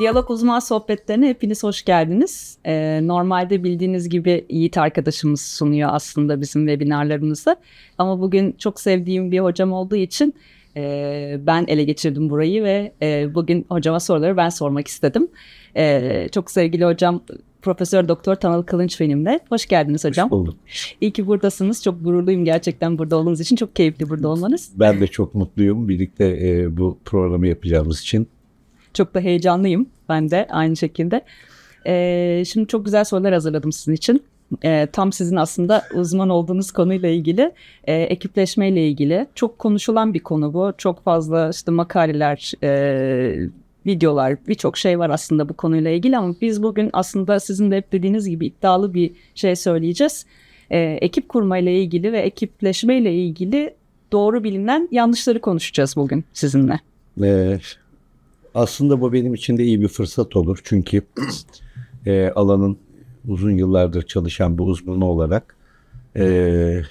Diyalog Uzman Sohbetlerine hepiniz hoş geldiniz. Ee, normalde bildiğiniz gibi Yiğit arkadaşımız sunuyor aslında bizim webinarlarımızı. Ama bugün çok sevdiğim bir hocam olduğu için e, ben ele geçirdim burayı ve e, bugün hocama soruları ben sormak istedim. E, çok sevgili hocam Profesör Doktor Tanıl Kılınç benimle. Hoş geldiniz hocam. Hoş bulduk. İyi ki buradasınız. Çok gururluyum gerçekten burada olduğunuz için. Çok keyifli burada olmanız. Ben de çok mutluyum. Birlikte e, bu programı yapacağımız için çok da heyecanlıyım ben de aynı şekilde. Ee, şimdi çok güzel sorular hazırladım sizin için. Ee, tam sizin aslında uzman olduğunuz konuyla ilgili, e, ekipleşmeyle ilgili. Çok konuşulan bir konu bu. Çok fazla işte makaleler, e, videolar, birçok şey var aslında bu konuyla ilgili. Ama biz bugün aslında sizin de hep dediğiniz gibi iddialı bir şey söyleyeceğiz. Ee, ekip ile ilgili ve ekipleşme ile ilgili doğru bilinen yanlışları konuşacağız bugün sizinle. Evet. Aslında bu benim için de iyi bir fırsat olur. Çünkü e, alanın uzun yıllardır çalışan bir uzmanı olarak e,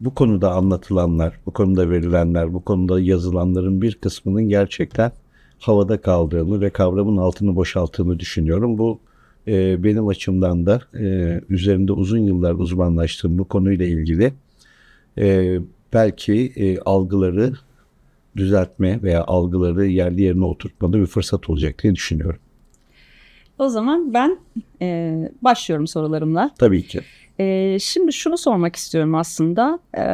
bu konuda anlatılanlar, bu konuda verilenler, bu konuda yazılanların bir kısmının gerçekten havada kaldığını ve kavramın altını boşalttığını düşünüyorum. Bu e, benim açımdan da e, üzerinde uzun yıllar uzmanlaştığım bu konuyla ilgili e, belki e, algıları düzeltme veya algıları yerli yerine oturtmada bir fırsat olacak diye düşünüyorum. O zaman ben e, başlıyorum sorularımla. Tabii ki. E, şimdi şunu sormak istiyorum aslında. E,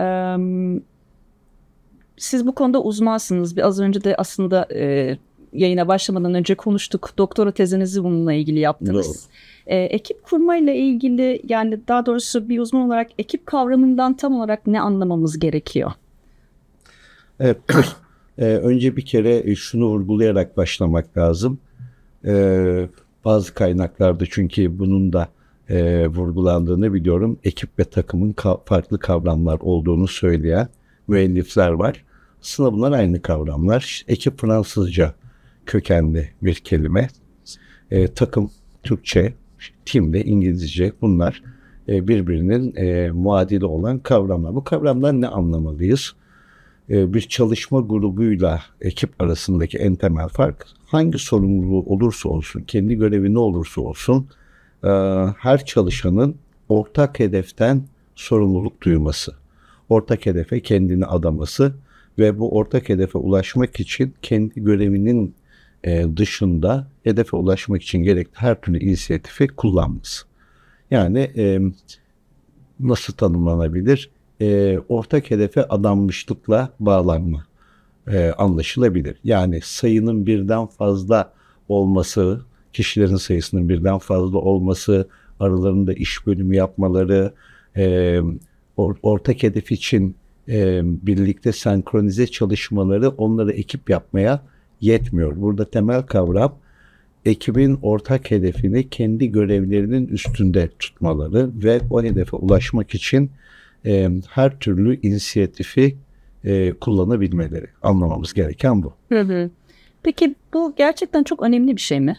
siz bu konuda uzmansınız. Bir Az önce de aslında e, yayına başlamadan önce konuştuk. Doktora tezinizi bununla ilgili yaptınız. Doğru. E, ekip kurma ile ilgili yani daha doğrusu bir uzman olarak ekip kavramından tam olarak ne anlamamız gerekiyor? Evet. E, önce bir kere e, şunu vurgulayarak başlamak lazım. E, bazı kaynaklarda çünkü bunun da e, vurgulandığını biliyorum. Ekip ve takımın ka- farklı kavramlar olduğunu söyleyen müellifler var. Aslında bunlar aynı kavramlar. Ekip Fransızca kökenli bir kelime. E, takım Türkçe, tim de İngilizce bunlar e, birbirinin e, muadili olan kavramlar. Bu kavramdan ne anlamalıyız? E, bir çalışma grubuyla ekip arasındaki en temel fark hangi sorumluluğu olursa olsun, kendi görevi ne olursa olsun e, her çalışanın ortak hedeften sorumluluk duyması. Ortak hedefe kendini adaması ve bu ortak hedefe ulaşmak için kendi görevinin e, dışında hedefe ulaşmak için gerekli her türlü inisiyatifi kullanması. Yani nasıl tanımlanabilir? e, ortak hedefe adanmışlıkla bağlanma e, anlaşılabilir. Yani sayının birden fazla olması, kişilerin sayısının birden fazla olması, aralarında iş bölümü yapmaları, e, or, ortak hedef için e, birlikte senkronize çalışmaları onları ekip yapmaya yetmiyor. Burada temel kavram ekibin ortak hedefini kendi görevlerinin üstünde tutmaları ve o hedefe ulaşmak için e, her türlü inisiyatifi e, kullanabilmeleri. Anlamamız gereken bu. Peki bu gerçekten çok önemli bir şey mi?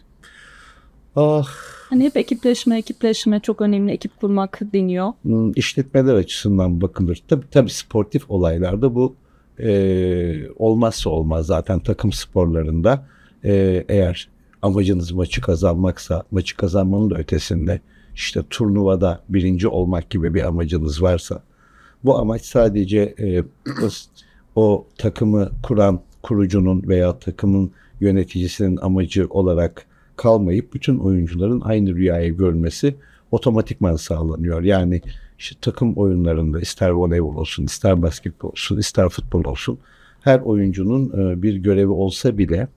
Ah. Hani hep ekipleşme, ekipleşme çok önemli, ekip kurmak deniyor. Hmm, işletmeler açısından bakılır. Tabii tabii sportif olaylarda bu e, olmazsa olmaz zaten takım sporlarında. E, eğer amacınız maçı kazanmaksa, maçı kazanmanın da ötesinde işte turnuvada birinci olmak gibi bir amacınız varsa bu amaç sadece e, o takımı kuran kurucunun veya takımın yöneticisinin amacı olarak kalmayıp bütün oyuncuların aynı rüyayı görmesi otomatikman sağlanıyor. Yani işte takım oyunlarında ister voleybol olsun, ister basketbol olsun, ister futbol olsun her oyuncunun e, bir görevi olsa bile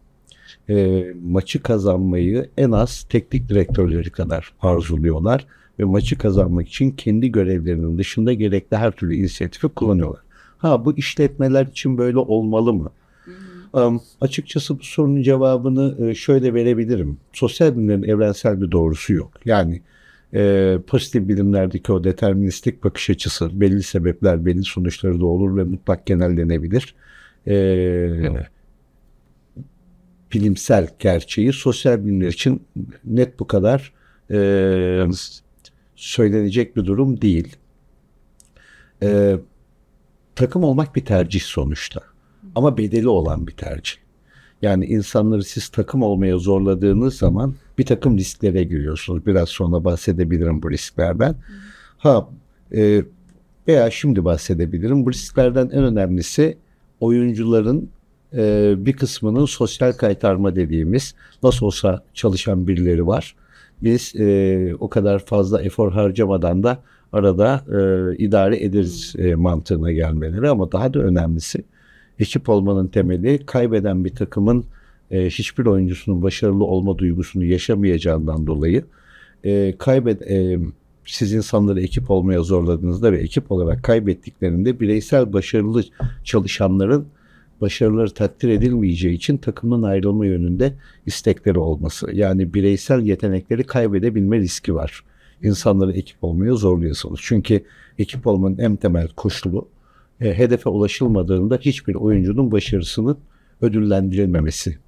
e, maçı kazanmayı en az teknik direktörleri kadar arzuluyorlar ve maçı kazanmak için kendi görevlerinin dışında gerekli her türlü inisiyatifi kullanıyorlar. Ha bu işletmeler için böyle olmalı mı? Um, açıkçası bu sorunun cevabını e, şöyle verebilirim. Sosyal bilimlerin evrensel bir doğrusu yok. Yani e, pozitif bilimlerdeki o deterministik bakış açısı belli sebepler belli sonuçları da olur ve mutlak genellenebilir. E, Bilimsel gerçeği sosyal bilimler için net bu kadar e, söylenecek bir durum değil. Ee, takım olmak bir tercih sonuçta. Ama bedeli olan bir tercih. Yani insanları siz takım olmaya zorladığınız zaman bir takım risklere giriyorsunuz. Biraz sonra bahsedebilirim bu risklerden. Ha e, veya şimdi bahsedebilirim. Bu risklerden en önemlisi oyuncuların e, bir kısmının sosyal kaytarma dediğimiz nasıl olsa çalışan birileri var biz e, o kadar fazla efor harcamadan da arada e, idare ederiz hmm. e, mantığına gelmeleri ama daha da önemlisi ekip olmanın temeli kaybeden bir takımın e, hiçbir oyuncusunun başarılı olma duygusunu yaşamayacağından dolayı e, kaybed e, siz insanları ekip olmaya zorladığınızda ve ekip olarak kaybettiklerinde bireysel başarılı çalışanların başarıları takdir edilmeyeceği için takımdan ayrılma yönünde istekleri olması. Yani bireysel yetenekleri kaybedebilme riski var. İnsanları ekip olmaya zorluyorsunuz. Çünkü ekip olmanın en temel koşulu e, hedefe ulaşılmadığında hiçbir oyuncunun başarısının ödüllendirilmemesi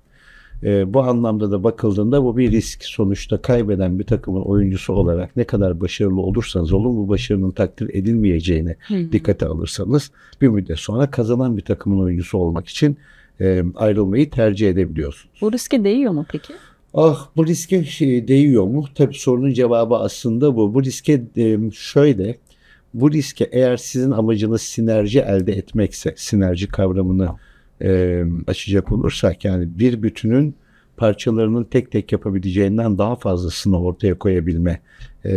e, bu anlamda da bakıldığında bu bir risk. Sonuçta kaybeden bir takımın oyuncusu olarak ne kadar başarılı olursanız olun bu başarının takdir edilmeyeceğini Hı-hı. dikkate alırsanız bir müddet sonra kazanan bir takımın oyuncusu olmak için e, ayrılmayı tercih edebiliyorsunuz. Bu riske değiyor mu peki? Ah bu riske e, değiyor mu? Tabii sorunun cevabı aslında bu. Bu riske e, şöyle bu riske eğer sizin amacınız sinerji elde etmekse, sinerji kavramını e, açacak olursak yani bir bütünün parçalarının tek tek yapabileceğinden daha fazlasını ortaya koyabilme e,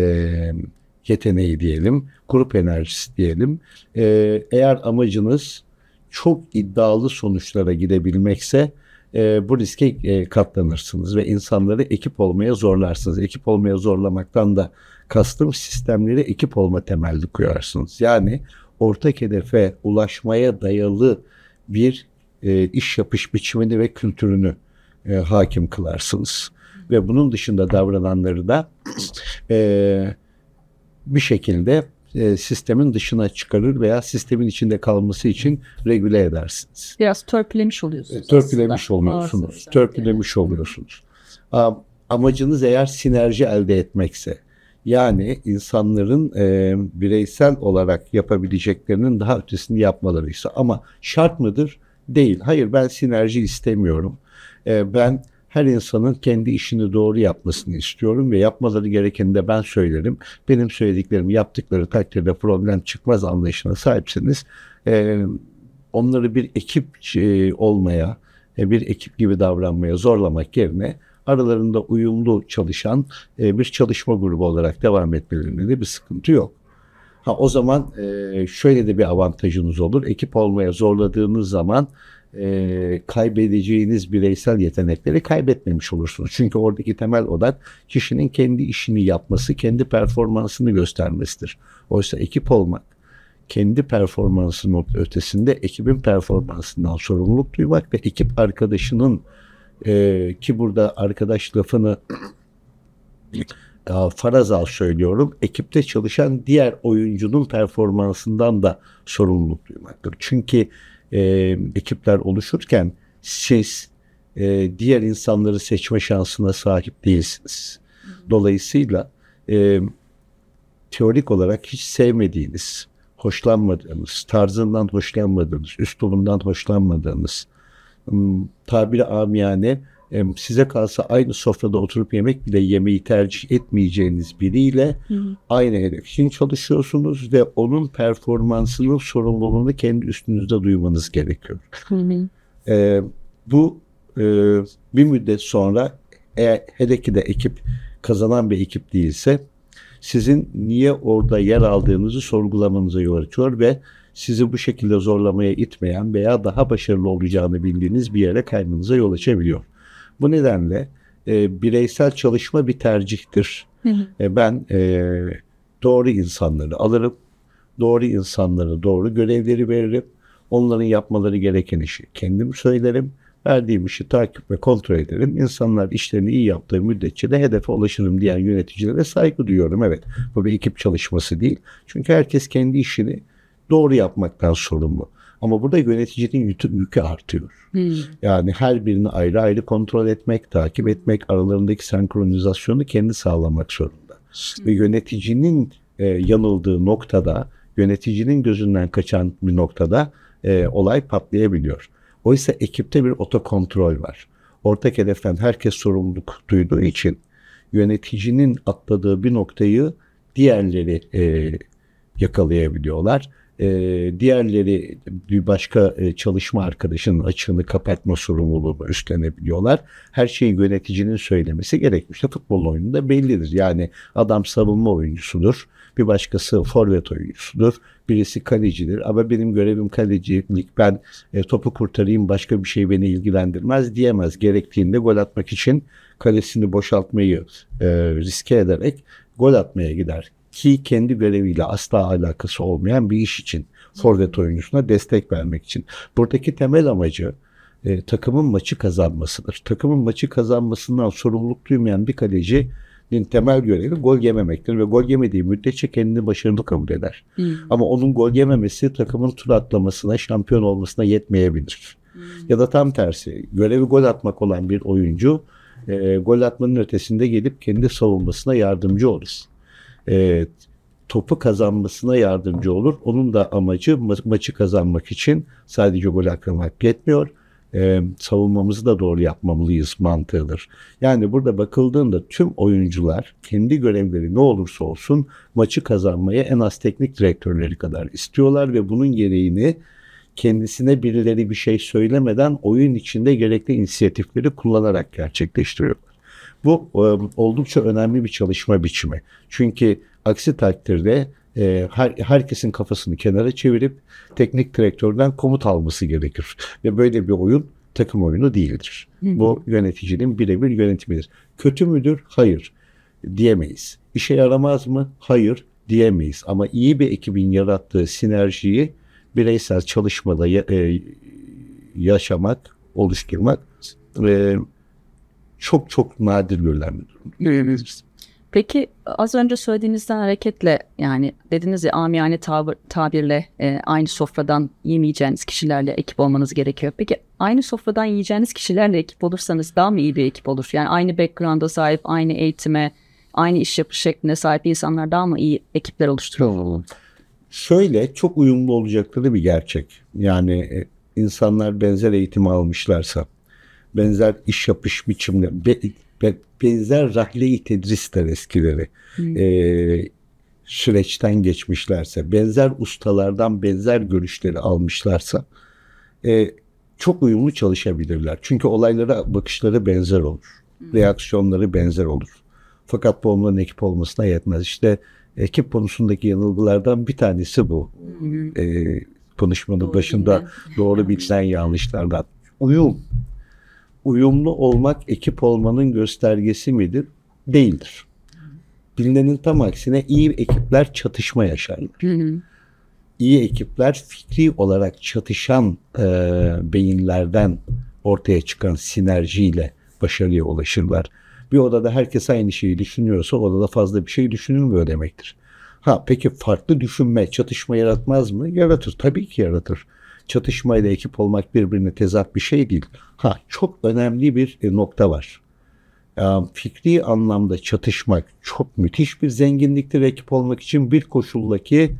yeteneği diyelim, grup enerjisi diyelim. E, eğer amacınız çok iddialı sonuçlara gidebilmekse e, bu riske e, katlanırsınız ve insanları ekip olmaya zorlarsınız. Ekip olmaya zorlamaktan da kastım sistemleri ekip olma temelli koyarsınız. Yani ortak hedefe ulaşmaya dayalı bir e, iş yapış biçimini ve kültürünü e, hakim kılarsınız. Ve bunun dışında davrananları da e, bir şekilde e, sistemin dışına çıkarır veya sistemin içinde kalması için regüle edersiniz. Biraz törpülemiş oluyorsunuz. E, törpülemiş aslında. olmuyorsunuz. Doğru törpülemiş yani. oluyorsunuz. Amacınız eğer sinerji elde etmekse, yani insanların e, bireysel olarak yapabileceklerinin daha ötesini yapmalarıysa ama şart mıdır? değil. Hayır ben sinerji istemiyorum. E, ben her insanın kendi işini doğru yapmasını istiyorum ve yapmaları gerekeni de ben söylerim. Benim söylediklerimi yaptıkları takdirde problem çıkmaz anlayışına sahipsiniz. E, onları bir ekip e, olmaya, e, bir ekip gibi davranmaya zorlamak yerine aralarında uyumlu çalışan e, bir çalışma grubu olarak devam etmelerinde de bir sıkıntı yok. Ha o zaman e, şöyle de bir avantajınız olur. Ekip olmaya zorladığınız zaman e, kaybedeceğiniz bireysel yetenekleri kaybetmemiş olursunuz. Çünkü oradaki temel odak kişinin kendi işini yapması, kendi performansını göstermesidir. Oysa ekip olmak kendi performansının ötesinde ekibin performansından sorumluluk duymak ve ekip arkadaşının e, ki burada arkadaş lafını farazal söylüyorum ekipte çalışan diğer oyuncunun performansından da sorumluluk duymaktır. Çünkü e, ekipler oluşurken siz e, diğer insanları seçme şansına sahip değilsiniz. Dolayısıyla e, teorik olarak hiç sevmediğiniz, hoşlanmadığınız, tarzından hoşlanmadığınız, üslubundan hoşlanmadığınız, tabiri amiyane size kalsa aynı sofrada oturup yemek bile yemeği tercih etmeyeceğiniz biriyle Hı. aynı hedef için çalışıyorsunuz ve onun performansının sorumluluğunu kendi üstünüzde duymanız gerekiyor. Hı E, bu e, bir müddet sonra eğer hele de ekip kazanan bir ekip değilse sizin niye orada yer aldığınızı sorgulamanıza yol açıyor ve sizi bu şekilde zorlamaya itmeyen veya daha başarılı olacağını bildiğiniz bir yere kaymanıza yol açabiliyor. Bu nedenle e, bireysel çalışma bir tercihtir. E, ben e, doğru insanları alırım, doğru insanlara doğru görevleri veririm. Onların yapmaları gereken işi kendim söylerim. Verdiğim işi takip ve kontrol ederim. İnsanlar işlerini iyi yaptığı müddetçe de hedefe ulaşırım diyen yöneticilere saygı duyuyorum. Evet bu bir ekip çalışması değil. Çünkü herkes kendi işini doğru yapmaktan sorumlu. Ama burada yöneticinin yükü artıyor. Hmm. Yani her birini ayrı ayrı kontrol etmek, takip etmek, aralarındaki senkronizasyonu kendi sağlamak zorunda. Hmm. Ve yöneticinin e, yanıldığı noktada, yöneticinin gözünden kaçan bir noktada e, olay patlayabiliyor. Oysa ekipte bir otokontrol var. Ortak hedeften herkes sorumluluk duyduğu için yöneticinin atladığı bir noktayı diğerleri e, yakalayabiliyorlar ee, diğerleri bir başka e, çalışma arkadaşının açığını kapatma sorumluluğunu üstlenebiliyorlar. Her şeyi yöneticinin söylemesi gerekmiş. futbol oyununda bellidir. Yani adam savunma oyuncusudur. Bir başkası forvet oyuncusudur. Birisi kalecidir ama benim görevim kalecilik ben e, topu kurtarayım başka bir şey beni ilgilendirmez diyemez. Gerektiğinde gol atmak için kalesini boşaltmayı e, riske ederek gol atmaya gider ki kendi göreviyle asla alakası olmayan bir iş için forvet oyuncusuna destek vermek için. Buradaki temel amacı e, takımın maçı kazanmasıdır. Takımın maçı kazanmasından sorumluluk duymayan bir kaleci temel görevi gol yememektir ve gol yemediği müddetçe kendini başarılı kabul eder. Hmm. Ama onun gol yememesi takımın tur atlamasına, şampiyon olmasına yetmeyebilir. Hmm. Ya da tam tersi görevi gol atmak olan bir oyuncu e, gol atmanın ötesinde gelip kendi savunmasına yardımcı olur e, topu kazanmasına yardımcı olur. Onun da amacı ma- maçı kazanmak için sadece gol atmak yetmiyor. E, savunmamızı da doğru yapmamalıyız mantığıdır. Yani burada bakıldığında tüm oyuncular kendi görevleri ne olursa olsun maçı kazanmaya en az teknik direktörleri kadar istiyorlar ve bunun gereğini kendisine birileri bir şey söylemeden oyun içinde gerekli inisiyatifleri kullanarak gerçekleştiriyorlar. Bu oldukça önemli bir çalışma biçimi. Çünkü aksi takdirde e, her, herkesin kafasını kenara çevirip teknik direktörden komut alması gerekir. Ve böyle bir oyun takım oyunu değildir. Bu yöneticinin birebir yönetimidir. Kötü müdür? Hayır diyemeyiz. İşe yaramaz mı? Hayır diyemeyiz. Ama iyi bir ekibin yarattığı sinerjiyi bireysel çalışmada ya, e, yaşamak, oluşturmak e, çok çok nadir görülen bir durum. Peki az önce söylediğinizden hareketle yani dediniz ya amiyane tabir, tabirle e, aynı sofradan yemeyeceğiniz kişilerle ekip olmanız gerekiyor. Peki aynı sofradan yiyeceğiniz kişilerle ekip olursanız daha mı iyi bir ekip olur? Yani aynı background'a sahip, aynı eğitime, aynı iş yapış şekline sahip insanlar daha mı iyi ekipler oluşturur? Şöyle çok uyumlu olacakları bir gerçek. Yani e, insanlar benzer eğitim almışlarsa benzer iş yapış biçimleri, be, be, benzer rahle-i tedrisler eskileri. Hmm. E, süreçten geçmişlerse, benzer ustalardan benzer görüşleri almışlarsa e, çok uyumlu çalışabilirler. Çünkü olaylara bakışları benzer olur. Hmm. Reaksiyonları benzer olur. Fakat bu onların ekip olmasına yetmez. İşte ekip konusundaki yanılgılardan bir tanesi bu. Hmm. E, konuşmanın doğru başında bilinen. doğru bilinen yanlışlardan. Uyum uyumlu olmak ekip olmanın göstergesi midir? Değildir. Bilinenin tam aksine iyi ekipler çatışma yaşarlar. İyi ekipler fikri olarak çatışan e, beyinlerden ortaya çıkan sinerjiyle başarıya ulaşırlar. Bir odada herkes aynı şeyi düşünüyorsa odada fazla bir şey düşünülmüyor demektir. Ha peki farklı düşünme çatışma yaratmaz mı? Yaratır tabii ki yaratır çatışmayla ekip olmak birbirine tezat bir şey değil. Ha çok önemli bir e, nokta var. Fikri anlamda çatışmak çok müthiş bir zenginliktir ekip olmak için bir koşuldaki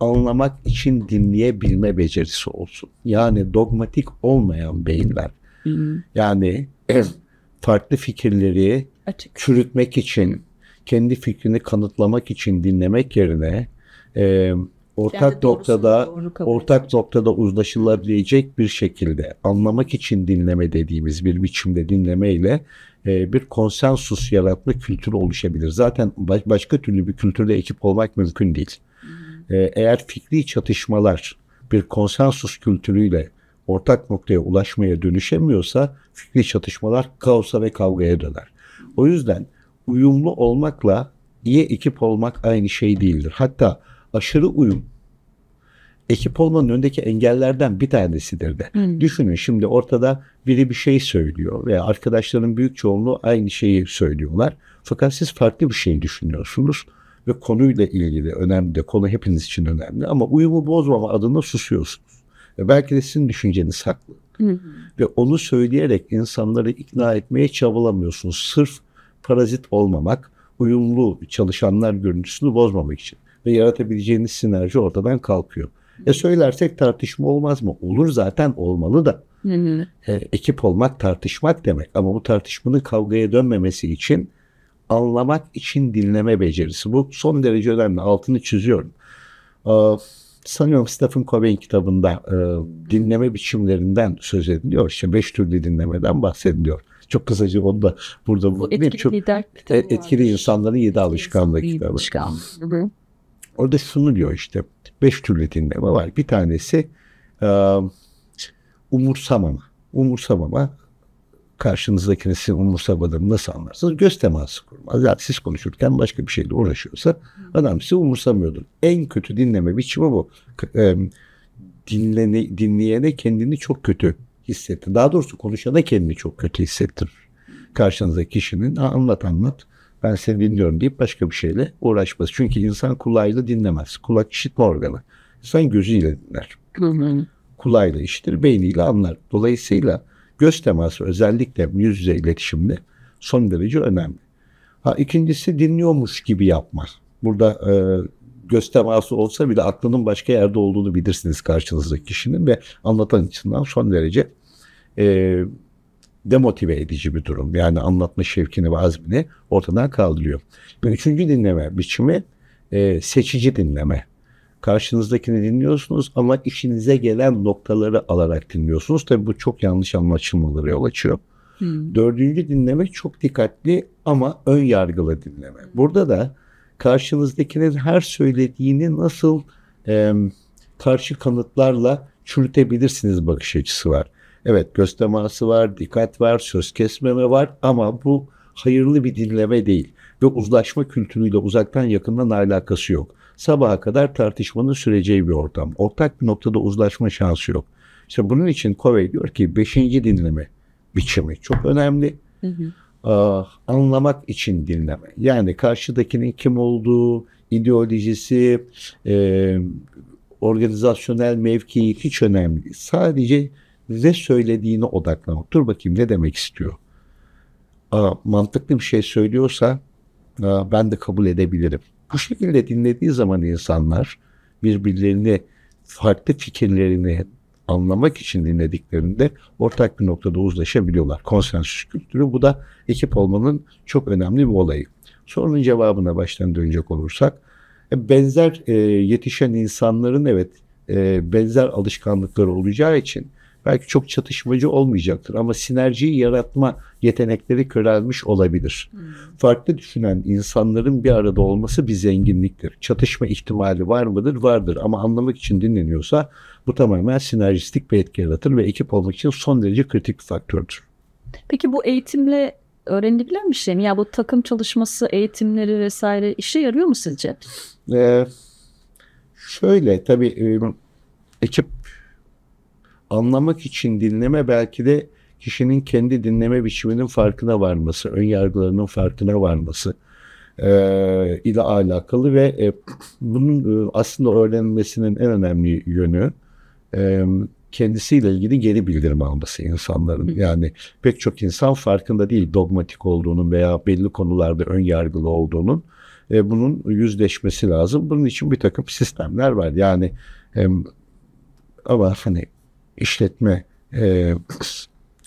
anlamak için dinleyebilme becerisi olsun. Yani dogmatik olmayan beyinler. Yani farklı fikirleri Açık. çürütmek için, kendi fikrini kanıtlamak için dinlemek yerine ortak noktada ortak noktada uzlaşılabilecek bir şekilde anlamak için dinleme dediğimiz bir biçimde dinleme ile e, bir konsensus yaratma kültürü oluşabilir. Zaten baş, başka türlü bir kültürde ekip olmak mümkün değil. E, eğer fikri çatışmalar bir konsensus kültürüyle ortak noktaya ulaşmaya dönüşemiyorsa fikri çatışmalar kaosa ve kavgaya döner. O yüzden uyumlu olmakla iyi ekip olmak aynı şey değildir. Hatta aşırı uyum ekip olmanın önündeki engellerden bir tanesidir de. Hmm. Düşünün şimdi ortada biri bir şey söylüyor veya arkadaşların büyük çoğunluğu aynı şeyi söylüyorlar. Fakat siz farklı bir şey düşünüyorsunuz ve konuyla ilgili önemli de konu hepiniz için önemli ama uyumu bozmama adına susuyorsunuz. Ve belki de sizin düşünceniz haklı. Hmm. Ve onu söyleyerek insanları ikna etmeye çabalamıyorsunuz. Sırf parazit olmamak, uyumlu çalışanlar görüntüsünü bozmamak için ve yaratabileceğiniz sinerji ortadan kalkıyor. E söylersek tartışma olmaz mı? Olur zaten olmalı da. E, ekip olmak tartışmak demek ama bu tartışmanın kavgaya dönmemesi için anlamak için dinleme becerisi. Bu son derece önemli. Altını çiziyorum. Ee, sanıyorum Stephen Covey'in kitabında e, dinleme biçimlerinden söz ediliyor. İşte beş türlü dinlemeden bahsediliyor. Çok kısaca onu da burada bu etkili, çok, lider kitabı e, etkili insanların yedi alışkanlığı kitabı. Alışkanlığı. Orada şunu diyor işte. Beş türlü dinleme var. Bir tanesi e, umursamama. Umursamama karşınızdakini sizin umursamadığını nasıl anlarsınız? Göz teması kurmaz. Yani siz konuşurken başka bir şeyle uğraşıyorsa adam sizi umursamıyordur. En kötü dinleme biçimi bu. E, dinlene, dinleyene kendini çok kötü hissettir. Daha doğrusu konuşana kendini çok kötü hissettir. Karşınızdaki kişinin anlat anlat ben seni dinliyorum deyip başka bir şeyle uğraşması. Çünkü insan kulağıyla dinlemez. Kulak işitme organı. İnsan gözüyle dinler. Hı Kulağıyla işitir, beyniyle anlar. Dolayısıyla göz teması özellikle yüz yüze iletişimde son derece önemli. Ha ikincisi dinliyormuş gibi yapmaz. Burada e, göz teması olsa bile aklının başka yerde olduğunu bilirsiniz karşınızdaki kişinin ve anlatan açısından son derece e, demotive edici bir durum. Yani anlatma şevkini ve azmini ortadan kaldırıyor. Ve üçüncü dinleme biçimi e, seçici dinleme. Karşınızdakini dinliyorsunuz ama işinize gelen noktaları alarak dinliyorsunuz. Tabi bu çok yanlış anlaşılmalara yol açıyor. Hmm. Dördüncü dinleme çok dikkatli ama ön yargılı dinleme. Burada da karşınızdakinin her söylediğini nasıl e, karşı kanıtlarla çürütebilirsiniz bakış açısı var. Evet göz teması var, dikkat var, söz kesmeme var ama bu hayırlı bir dinleme değil ve uzlaşma kültürüyle uzaktan yakından alakası yok. Sabaha kadar tartışmanın süreceği bir ortam. Ortak bir noktada uzlaşma şansı yok. İşte bunun için Covey diyor ki beşinci dinleme biçimi çok önemli. Hı hı. Aa, ah, anlamak için dinleme. Yani karşıdakinin kim olduğu, ideolojisi, e, organizasyonel mevkii hiç önemli. Sadece ne söylediğine odaklanmak. Dur bakayım ne demek istiyor? Aa, mantıklı bir şey söylüyorsa aa, ben de kabul edebilirim. Bu şekilde dinlediği zaman insanlar birbirlerini farklı fikirlerini anlamak için dinlediklerinde ortak bir noktada uzlaşabiliyorlar. Konsensüs kültürü bu da ekip olmanın çok önemli bir olayı. Sorunun cevabına baştan dönecek olursak e, benzer e, yetişen insanların evet e, benzer alışkanlıkları olacağı için belki çok çatışmacı olmayacaktır ama sinerjiyi yaratma yetenekleri körelmiş olabilir. Hmm. Farklı düşünen insanların bir arada olması bir zenginliktir. Çatışma ihtimali var mıdır? Vardır ama anlamak için dinleniyorsa bu tamamen sinerjistik bir etki yaratır ve ekip olmak için son derece kritik bir faktördür. Peki bu eğitimle öğrenilebilen bir şey mi? Ya bu takım çalışması, eğitimleri vesaire işe yarıyor mu sizce? Ee, şöyle tabii ıı, ekip anlamak için dinleme belki de kişinin kendi dinleme biçiminin farkına varması, ön yargılarının farkına varması e, ile alakalı ve e, bunun e, aslında öğrenmesinin en önemli yönü e, kendisiyle ilgili geri bildirim alması insanların. Yani pek çok insan farkında değil dogmatik olduğunun veya belli konularda ön yargılı olduğunun. E, bunun yüzleşmesi lazım. Bunun için bir takım sistemler var. Yani e, ama hani işletme e,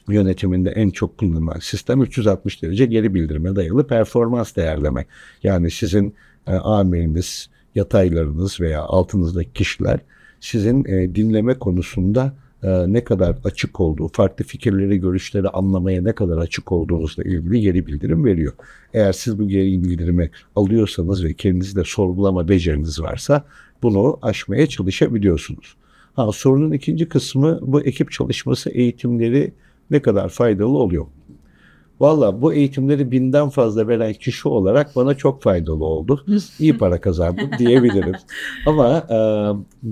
yönetiminde en çok kullanılan sistem 360 derece geri bildirime dayalı performans değerleme. Yani sizin e, amiriniz, yataylarınız veya altınızdaki kişiler sizin e, dinleme konusunda e, ne kadar açık olduğu, farklı fikirleri, görüşleri anlamaya ne kadar açık olduğunuzla ilgili geri bildirim veriyor. Eğer siz bu geri bildirimi alıyorsanız ve kendinizde sorgulama beceriniz varsa bunu aşmaya çalışabiliyorsunuz. Ha, sorunun ikinci kısmı bu ekip çalışması eğitimleri ne kadar faydalı oluyor? Valla bu eğitimleri binden fazla veren kişi olarak bana çok faydalı oldu. İyi para kazandım diyebilirim. Ama e,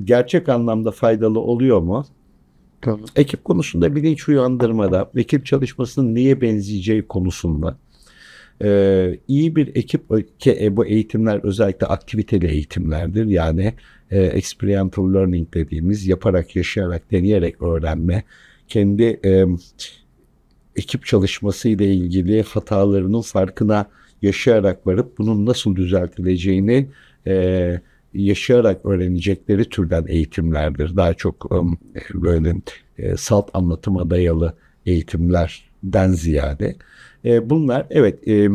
gerçek anlamda faydalı oluyor mu? Tamam. Ekip konusunda bilinç uyandırmada, ekip çalışmasının niye benzeyeceği konusunda e, iyi bir ekip ki e, bu eğitimler özellikle aktiviteli eğitimlerdir. Yani e, experiential learning dediğimiz yaparak, yaşayarak, deneyerek öğrenme, kendi e, ekip çalışması ile ilgili hatalarının farkına yaşayarak varıp bunun nasıl düzeltileceğini e, yaşayarak öğrenecekleri türden eğitimlerdir. Daha çok um, böyle e, salt anlatıma dayalı eğitimlerden ziyade. E, bunlar evet e,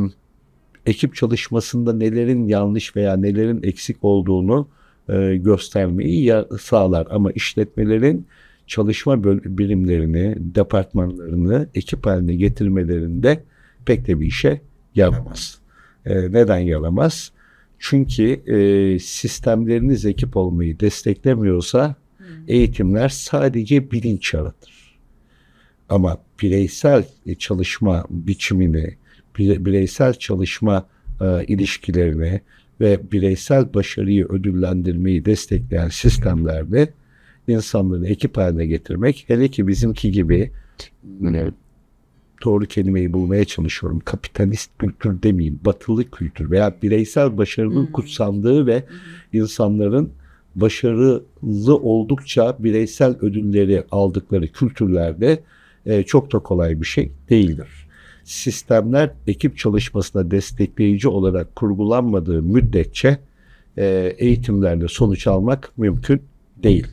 ekip çalışmasında nelerin yanlış veya nelerin eksik olduğunu e, göstermeyi ya, sağlar. Ama işletmelerin çalışma birimlerini, departmanlarını ekip haline getirmelerinde pek de bir işe yaramaz. E, neden yaramaz? Çünkü e, sistemleriniz ekip olmayı desteklemiyorsa hmm. eğitimler sadece bilinç yaratır. Ama bireysel e, çalışma biçimini, bireysel çalışma e, ilişkilerini ve bireysel başarıyı ödüllendirmeyi destekleyen sistemlerde insanları ekip haline getirmek hele ki bizimki gibi doğru kelimeyi bulmaya çalışıyorum. Kapitalist kültür demeyeyim, batılı kültür veya bireysel başarının hmm. kutsandığı ve hmm. insanların başarılı oldukça bireysel ödülleri aldıkları kültürlerde e, çok da kolay bir şey değildir. Sistemler ekip çalışmasına destekleyici olarak kurgulanmadığı müddetçe e, eğitimlerle sonuç almak mümkün değil.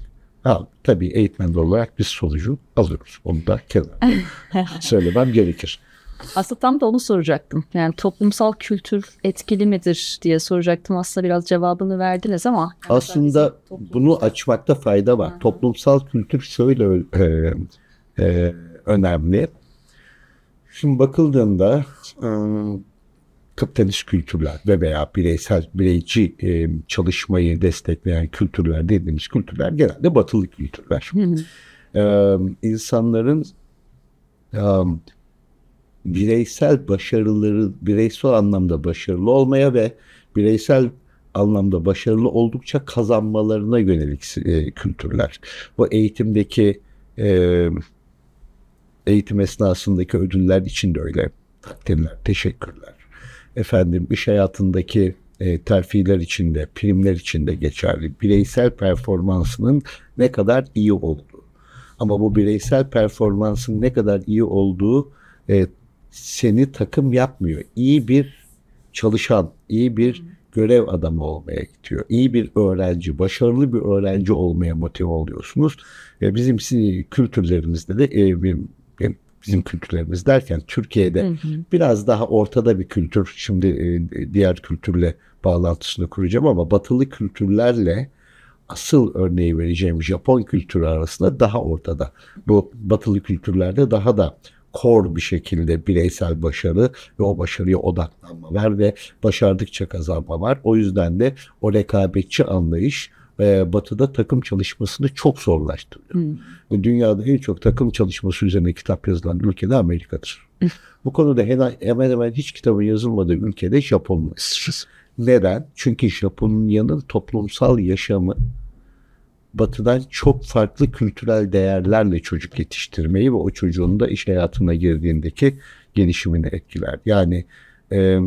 Ha, tabii eğitmen olarak biz sonucu alıyoruz. Onu da kenara söylemem gerekir. Aslında tam da onu soracaktım. Yani toplumsal kültür etkili midir diye soracaktım. Aslında biraz cevabını verdiniz ama. Aslında toplumsal... bunu açmakta fayda var. Hı-hı. Toplumsal kültür şöyle e, e, önemli. Şimdi bakıldığında e, kapitalist kültürler ve veya bireysel bireyci e, çalışmayı destekleyen kültürler dediğimiz kültürler genelde batılı kültürler. Hı hı. Ee, bireysel başarıları, bireysel anlamda başarılı olmaya ve bireysel anlamda başarılı oldukça kazanmalarına yönelik e, kültürler. Bu eğitimdeki e, eğitim esnasındaki ödüller için de öyle. Takdirler, teşekkürler. Efendim iş hayatındaki e, terfiler içinde, primler içinde geçerli. Bireysel performansının ne kadar iyi olduğu. Ama bu bireysel performansın ne kadar iyi olduğu e, seni takım yapmıyor. İyi bir çalışan, iyi bir görev adamı olmaya gidiyor. İyi bir öğrenci, başarılı bir öğrenci olmaya motive oluyorsunuz. E, bizim kültürlerimizde de e, bizim kültürlerimiz derken Türkiye'de hı hı. biraz daha ortada bir kültür. Şimdi e, diğer kültürle bağlantısını kuracağım ama batılı kültürlerle asıl örneği vereceğim Japon kültürü arasında daha ortada. Bu batılı kültürlerde daha da kor bir şekilde bireysel başarı ve o başarıya odaklanma var ve başardıkça kazanma var. O yüzden de o rekabetçi anlayış e, Batı'da takım çalışmasını çok zorlaştırıyor. Hmm. Dünyada en çok takım çalışması üzerine kitap yazılan ülke Amerika'dır. Bu konuda hemen hemen hiç kitabın yazılmadığı ülkede Japon Japonya. Neden? Çünkü Japonya'nın toplumsal yaşamı batıdan çok farklı kültürel değerlerle çocuk yetiştirmeyi ve o çocuğun da iş hayatına girdiğindeki gelişimini etkiler. Yani e,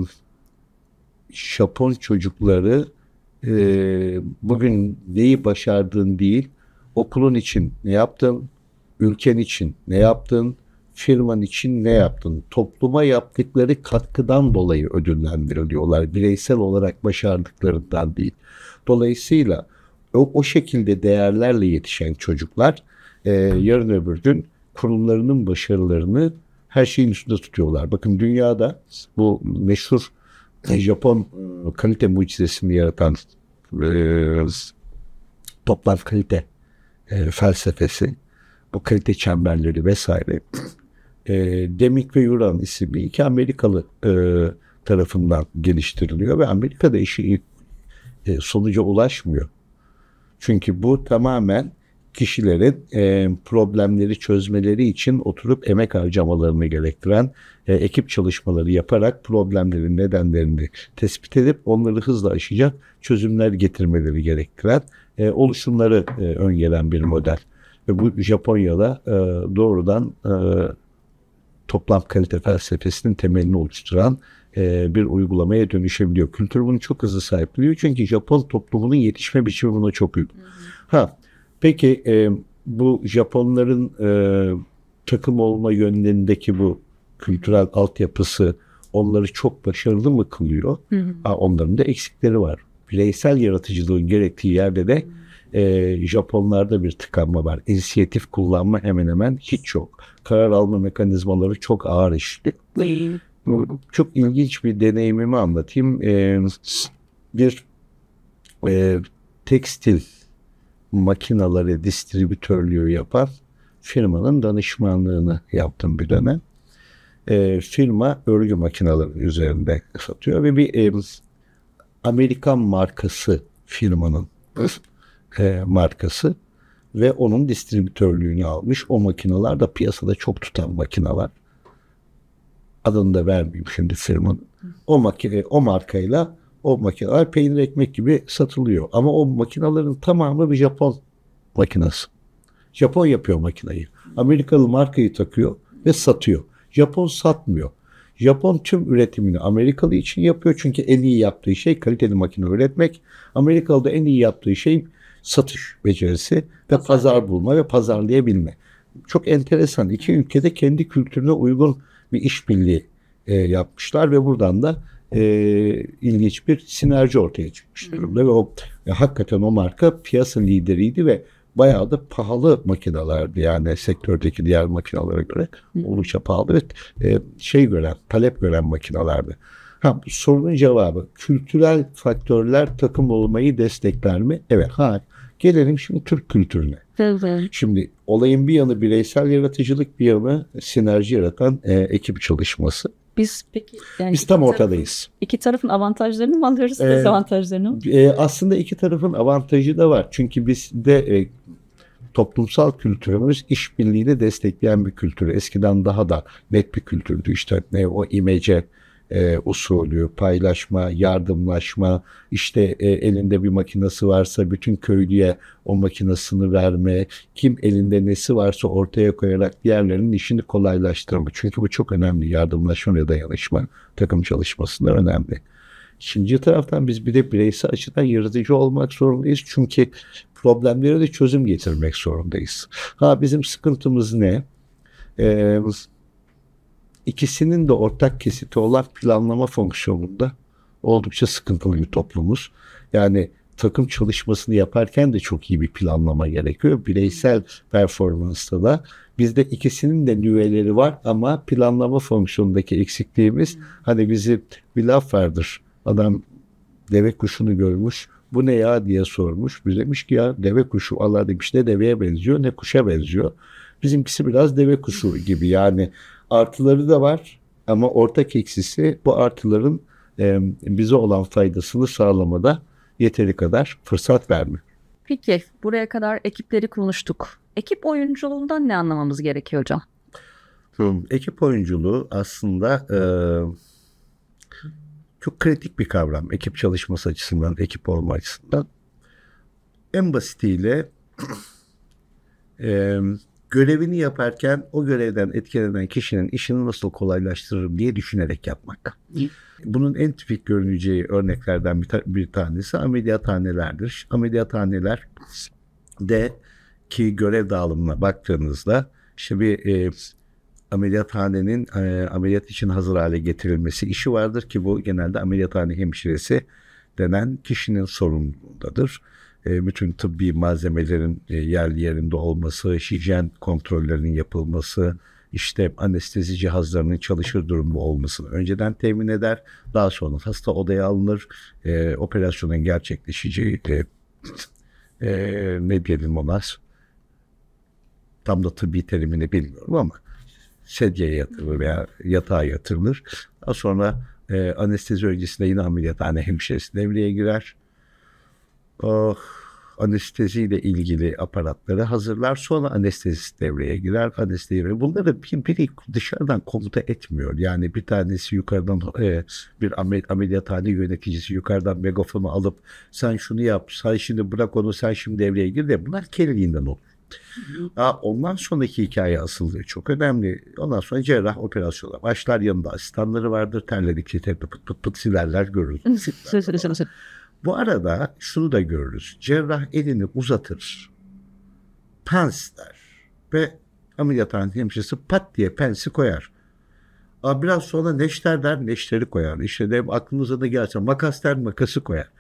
Japon çocukları e, bugün neyi başardığın değil, okulun için ne yaptın, ülken için ne yaptın, firman için ne yaptın? Topluma yaptıkları katkıdan dolayı ödüllendiriliyorlar. Bireysel olarak başardıklarından değil. Dolayısıyla o, o şekilde değerlerle yetişen çocuklar e, yarın öbür gün kurumlarının başarılarını her şeyin üstünde tutuyorlar. Bakın dünyada bu meşhur ee, Japon e, kalite mucizesini yaratan e, toplar kalite e, felsefesi, bu kalite çemberleri vesaire Demik ve Yuran isimli iki Amerikalı tarafından geliştiriliyor ve Amerika'da işi sonuca ulaşmıyor. Çünkü bu tamamen kişilerin e, problemleri çözmeleri için oturup emek harcamalarını gerektiren e, ekip çalışmaları yaparak problemlerin nedenlerini tespit edip onları hızla aşacak çözümler getirmeleri gerektiren e, oluşumları e, öngören bir model. Ve bu Japonya'da e, doğrudan e, toplam kalite felsefesinin temelini oluşturan e, bir uygulamaya dönüşebiliyor. Kültür bunu çok hızlı sahipliyor çünkü Japon toplumunun yetişme biçimi buna çok uygun. Ha Peki e, bu Japonların e, takım olma yönlerindeki bu kültürel altyapısı onları çok başarılı mı kılıyor? Hı hı. Ha, onların da eksikleri var. Bireysel yaratıcılığın gerektiği yerde de e, Japonlarda bir tıkanma var. İnisiyatif kullanma hemen hemen hiç yok. Karar alma mekanizmaları çok ağır işli. Çok ilginç bir deneyimimi anlatayım. E, bir e, tekstil makinaları distribütörlüğü yapar firmanın danışmanlığını yaptım bir dönem. E, firma örgü makinaları üzerinde satıyor ve bir e, Amerikan markası firmanın e, markası ve onun distribütörlüğünü almış. O makinalar da piyasada çok tutan makinalar. Adını da vermeyeyim şimdi firmanın. O makine, o markayla o makineler peynir ekmek gibi satılıyor. Ama o makinelerin tamamı bir Japon makinası. Japon yapıyor makinayı. Amerikalı markayı takıyor ve satıyor. Japon satmıyor. Japon tüm üretimini Amerikalı için yapıyor. Çünkü en iyi yaptığı şey kaliteli makine üretmek. Amerikalı da en iyi yaptığı şey satış becerisi ve pazar, pazar bulma ve pazarlayabilme. Çok enteresan. İki ülkede kendi kültürüne uygun bir işbirliği e, yapmışlar ve buradan da e, ilginç bir sinerji ortaya çıkmış durumda. Ve o ya, hakikaten o marka piyasa lideriydi ve bayağı da pahalı makinelerdi. Yani sektördeki diğer makinalara göre oldukça pahalı ve e, şey gören, talep gören makinalardı. Ha, sorunun cevabı kültürel faktörler takım olmayı destekler mi? Evet. Ha, gelelim şimdi Türk kültürüne. şimdi olayın bir yanı bireysel yaratıcılık bir yanı sinerji yaratan e, ekip çalışması. Biz peki yani biz tam ortadayız. Tarafın, iki tarafın avantajlarını mı alıyoruz, ee, dezavantajlarını mı? E, aslında iki tarafın avantajı da var. Çünkü bizde e, toplumsal kültürümüz işbirliğini destekleyen bir kültür. Eskiden daha da net bir kültürdü. İşte ne o imece, e, usulü, paylaşma, yardımlaşma, işte e, elinde bir makinesi varsa bütün köylüye o makinesini verme, kim elinde nesi varsa ortaya koyarak diğerlerinin işini kolaylaştırma. Çünkü bu çok önemli yardımlaşma ve dayanışma takım çalışmasında önemli. İkinci taraftan biz bir de bireysel açıdan yaratıcı olmak zorundayız. Çünkü problemlere de çözüm getirmek zorundayız. Ha bizim sıkıntımız ne? Ee, ikisinin de ortak kesiti olan planlama fonksiyonunda oldukça sıkıntılı bir toplumuz. Yani takım çalışmasını yaparken de çok iyi bir planlama gerekiyor. Bireysel performansta da bizde ikisinin de nüveleri var ama planlama fonksiyonundaki eksikliğimiz hani bizi bir laf vardır. Adam deve kuşunu görmüş. Bu ne ya diye sormuş. Biz demiş ki ya deve kuşu Allah demiş ne deveye benziyor ne kuşa benziyor. Bizimkisi biraz deve kuşu gibi yani Artıları da var ama ortak eksisi bu artıların e, bize olan faydasını sağlamada yeteri kadar fırsat verme. Peki buraya kadar ekipleri konuştuk. Ekip oyunculuğundan ne anlamamız gerekiyor hocam? Tamam. Ekip oyunculuğu aslında e, çok kritik bir kavram. Ekip çalışması açısından, ekip olma açısından. En basitiyle e, görevini yaparken o görevden etkilenen kişinin işini nasıl kolaylaştırırım diye düşünerek yapmak. Bunun en tipik görüneceği örneklerden bir, ta- bir tanesi ameliyathanelerdir. Ameliyathaneler de ki görev dağılımına baktığınızda işte bir e, ameliyathanenin e, ameliyat için hazır hale getirilmesi işi vardır ki bu genelde ameliyathane hemşiresi denen kişinin sorumluluğundadır e, bütün tıbbi malzemelerin e, yerli yerinde olması, hijyen kontrollerinin yapılması, işte anestezi cihazlarının çalışır durumda olmasını önceden temin eder. Daha sonra hasta odaya alınır. E, operasyonun gerçekleşeceği e, e, ne diyelim ona tam da tıbbi terimini bilmiyorum ama sedyeye yatırılır veya yatağa yatırılır. Daha sonra e, anestezi öncesinde yine ameliyathane hemşiresi devreye girer oh, anesteziyle ilgili aparatları hazırlar. Sonra anestezist devreye girer. Anestezi devreye. Bunları bir, biri dışarıdan komuta etmiyor. Yani bir tanesi yukarıdan e, bir ameliyathane yöneticisi yukarıdan megafonu alıp sen şunu yap, sen şimdi bırak onu, sen şimdi devreye gir de bunlar kendiliğinden olur. Aa, ondan sonraki hikaye asıldı çok önemli. Ondan sonra cerrah operasyonlar başlar. Yanında asistanları vardır. Terledikçe pıt pıt pıt silerler görürüz. Bu arada şunu da görürüz. Cerrah elini uzatır. Pens der. Ve ameliyathane hemşiresi pat diye pensi koyar. Biraz sonra neşter der, neşteri koyar. İşte de aklınıza da gelse makas der, makası koyar.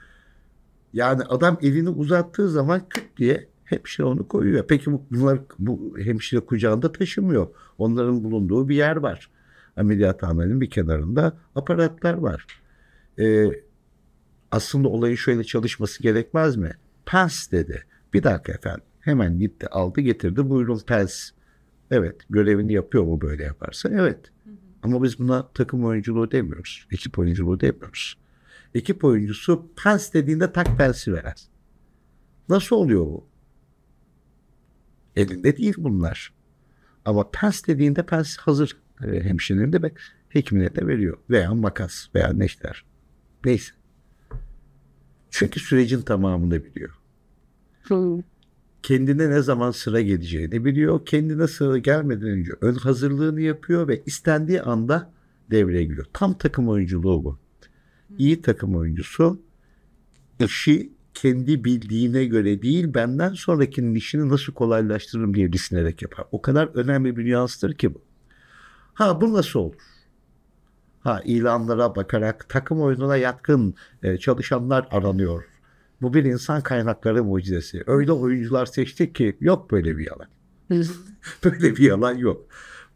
Yani adam elini uzattığı zaman kıt diye hemşire onu koyuyor. Peki bu, bunlar bu hemşire kucağında taşımıyor. Onların bulunduğu bir yer var. Ameliyathanenin bir kenarında aparatlar var. Ee, aslında olayı şöyle çalışması gerekmez mi? Pens dedi. Bir dakika efendim. Hemen gitti aldı getirdi buyurun Pens. Evet görevini yapıyor mu böyle yaparsa? Evet. Ama biz buna takım oyunculuğu demiyoruz. Ekip oyunculuğu demiyoruz. Ekip oyuncusu Pens dediğinde tak Pens'i veren. Nasıl oluyor bu? Elinde değil bunlar. Ama pens dediğinde pens hazır e, ee, hemşirenin de hekimine de veriyor. Veya makas veya neşter. Neyse. Çünkü sürecin tamamını biliyor. Kendine ne zaman sıra geleceğini biliyor. Kendine sıra gelmeden önce ön hazırlığını yapıyor ve istendiği anda devreye giriyor. Tam takım oyunculuğu bu. İyi takım oyuncusu işi kendi bildiğine göre değil benden sonrakinin işini nasıl kolaylaştırırım diye düşünerek yapar. O kadar önemli bir nüanstır ki bu. Ha bu nasıl olur? ha ilanlara bakarak takım oyununa yatkın e, çalışanlar aranıyor. Bu bir insan kaynakları mucizesi. Öyle oyuncular seçtik ki yok böyle bir yalan. böyle bir yalan yok.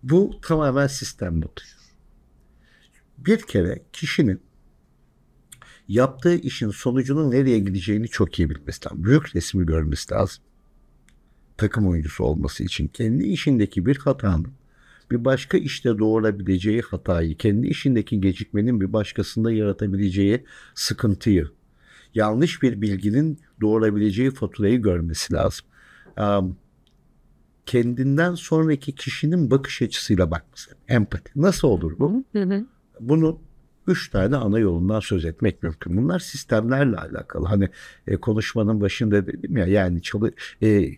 Bu tamamen sistem batıyor. Bir kere kişinin yaptığı işin sonucunun nereye gideceğini çok iyi bilmesi lazım. Büyük resmi görmesi lazım. Takım oyuncusu olması için kendi işindeki bir hatanın bir başka işte doğurabileceği hatayı, kendi işindeki gecikmenin bir başkasında yaratabileceği sıkıntıyı, yanlış bir bilginin doğurabileceği faturayı görmesi lazım. Kendinden sonraki kişinin bakış açısıyla bakması. Empati. Nasıl olur bu? Bunu üç tane ana yolundan söz etmek mümkün. Bunlar sistemlerle alakalı. Hani e, konuşmanın başında dedim ya yani çalı, e,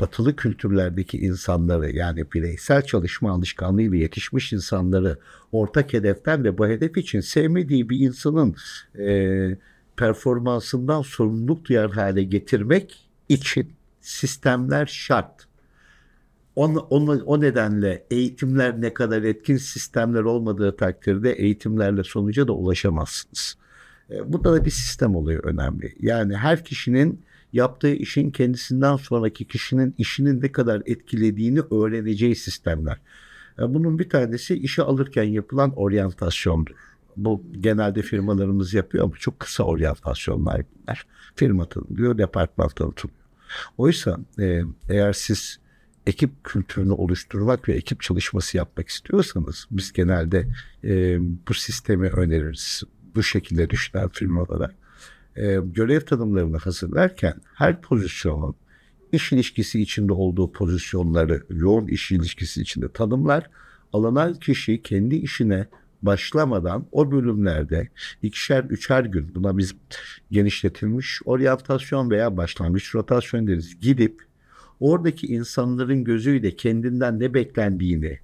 batılı kültürlerdeki insanları yani bireysel çalışma alışkanlığıyla yetişmiş insanları ortak hedeften ve bu hedef için sevmediği bir insanın e, performansından sorumluluk duyar hale getirmek için sistemler şart. On, on, o nedenle eğitimler ne kadar etkin sistemler olmadığı takdirde eğitimlerle sonuca da ulaşamazsınız. E, burada da bir sistem oluyor önemli. Yani her kişinin yaptığı işin kendisinden sonraki kişinin işini ne kadar etkilediğini öğreneceği sistemler. E, bunun bir tanesi işe alırken yapılan oryantasyondur. Bu genelde firmalarımız yapıyor ama çok kısa oryantasyonlar bunlar. Firma tanıtılıyor, departman tanıtılıyor. Oysa e, eğer siz ekip kültürünü oluşturmak ve ekip çalışması yapmak istiyorsanız biz genelde e, bu sistemi öneririz. Bu şekilde düşünen firmalara e, görev tanımlarını hazırlarken her pozisyon iş ilişkisi içinde olduğu pozisyonları yoğun iş ilişkisi içinde tanımlar. Alınan kişi kendi işine başlamadan o bölümlerde ikişer üçer gün buna biz genişletilmiş oryantasyon veya başlangıç rotasyon deriz gidip oradaki insanların gözüyle kendinden ne beklendiğini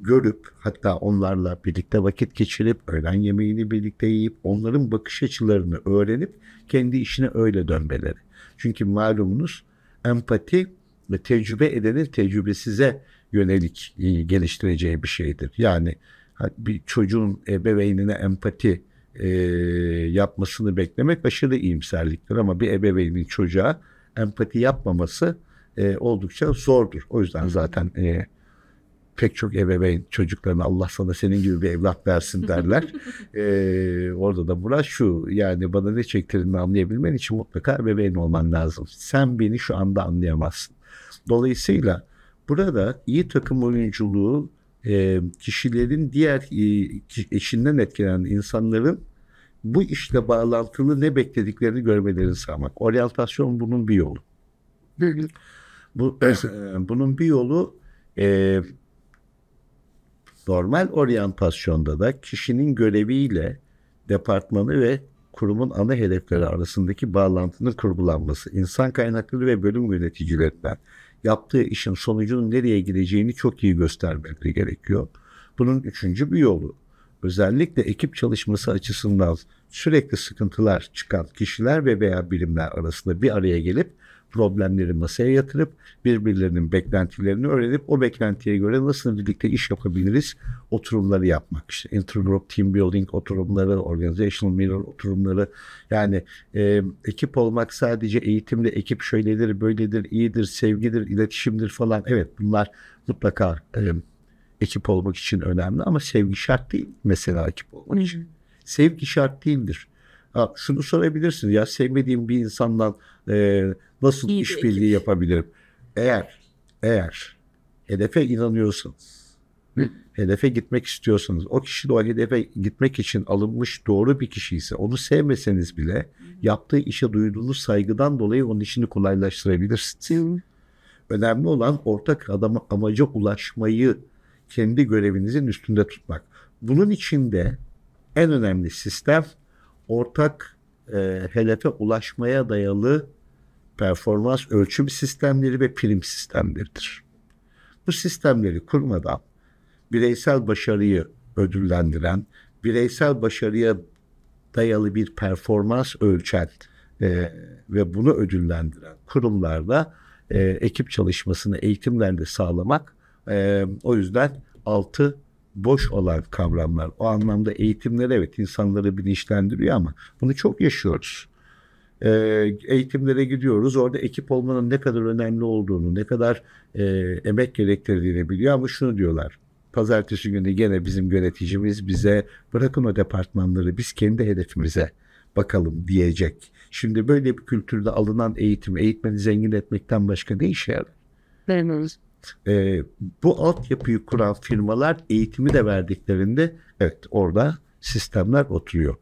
görüp hatta onlarla birlikte vakit geçirip öğlen yemeğini birlikte yiyip onların bakış açılarını öğrenip kendi işine öyle dönmeleri. Çünkü malumunuz empati ve tecrübe edenin tecrübesize yönelik e, geliştireceği bir şeydir. Yani bir çocuğun ebeveynine empati e, yapmasını beklemek aşırı iyimserliktir ama bir ebeveynin çocuğa empati yapmaması e, oldukça zordur. O yüzden zaten e, pek çok ebeveyn çocuklarına Allah sana senin gibi bir evlat versin derler. ee, orada da burası şu yani bana ne çektirdiğini anlayabilmen için mutlaka ebeveyn olman lazım. Sen beni şu anda anlayamazsın. Dolayısıyla burada iyi takım oyunculuğu e, kişilerin diğer e, eşinden etkilenen insanların bu işle bağlantılı ne beklediklerini görmelerini sağlamak. Oryantasyon bunun bir yolu. bu, e, bunun bir yolu e, Normal oryantasyonda da kişinin göreviyle departmanı ve kurumun ana hedefleri arasındaki bağlantının kurgulanması, insan kaynakları ve bölüm yöneticilerinden yaptığı işin sonucunun nereye gideceğini çok iyi göstermeleri gerekiyor. Bunun üçüncü bir yolu, özellikle ekip çalışması açısından sürekli sıkıntılar çıkan kişiler ve veya birimler arasında bir araya gelip problemleri masaya yatırıp birbirlerinin beklentilerini öğrenip o beklentiye göre nasıl birlikte iş yapabiliriz oturumları yapmak. İşte intergroup team building oturumları, organizational mirror oturumları yani e, ekip olmak sadece eğitimde ekip şöyledir, böyledir, iyidir, sevgidir, iletişimdir falan. Evet bunlar mutlaka e, ekip olmak için önemli ama sevgi şart değil mesela ekip olmak için. Sevgi şart değildir. Ha, şunu sorabilirsin ya sevmediğim bir insandan e, nasıl İyi işbirliği yapabilirim? Eğer eğer hedefe inanıyorsanız, Hı. hedefe gitmek istiyorsanız, o kişi de o hedefe gitmek için alınmış doğru bir kişi ise, onu sevmeseniz bile Hı. yaptığı işe duyduğunuz saygıdan dolayı onun işini kolaylaştırabilirsiniz. Hı. Önemli olan ortak adama, amaca ulaşmayı kendi görevinizin üstünde tutmak. Bunun içinde en önemli sistem ortak e, hedefe ulaşmaya dayalı performans ölçüm sistemleri ve prim sistemleridir. Bu sistemleri kurmadan bireysel başarıyı ödüllendiren, bireysel başarıya dayalı bir performans ölçen e, ve bunu ödüllendiren kurumlarda e, ekip çalışmasını eğitimlerde sağlamak e, o yüzden altı boş olan kavramlar. O anlamda eğitimler evet insanları bilinçlendiriyor ama bunu çok yaşıyoruz. E, eğitimlere gidiyoruz. Orada ekip olmanın ne kadar önemli olduğunu, ne kadar e, emek gerektirdiğini biliyor ama şunu diyorlar. Pazartesi günü gene bizim yöneticimiz bize bırakın o departmanları biz kendi hedefimize bakalım diyecek. Şimdi böyle bir kültürde alınan eğitim, eğitmeni zengin etmekten başka ne işe yarar? Beğeniriz e, bu altyapıyı kuran firmalar eğitimi de verdiklerinde evet orada sistemler oturuyor.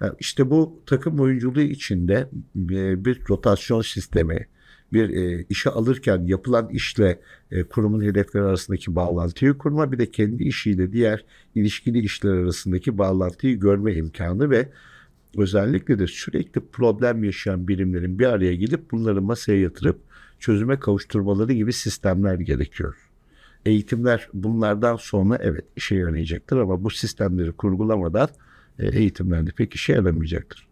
Yani işte bu takım oyunculuğu içinde e, bir rotasyon sistemi, bir e, işe alırken yapılan işle e, kurumun hedefleri arasındaki bağlantıyı kurma bir de kendi işiyle diğer ilişkili işler arasındaki bağlantıyı görme imkanı ve özellikle de sürekli problem yaşayan birimlerin bir araya gidip bunları masaya yatırıp çözüme kavuşturmaları gibi sistemler gerekiyor. Eğitimler bunlardan sonra evet işe yarayacaktır ama bu sistemleri kurgulamadan e, eğitimlerde pek işe yaramayacaktır.